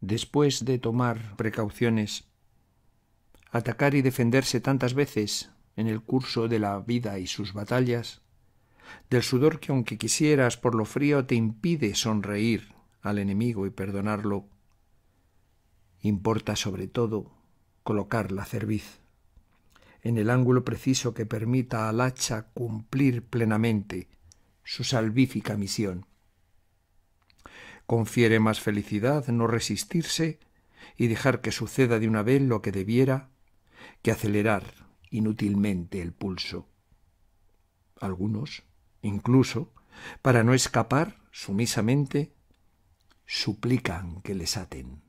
después de tomar precauciones, atacar y defenderse tantas veces en el curso de la vida y sus batallas, del sudor que aunque quisieras por lo frío te impide sonreír al enemigo y perdonarlo, importa sobre todo colocar la cerviz en el ángulo preciso que permita al hacha cumplir plenamente su salvífica misión. Confiere más felicidad no resistirse y dejar que suceda de una vez lo que debiera que acelerar inútilmente el pulso. Algunos, incluso, para no escapar sumisamente, suplican que les aten.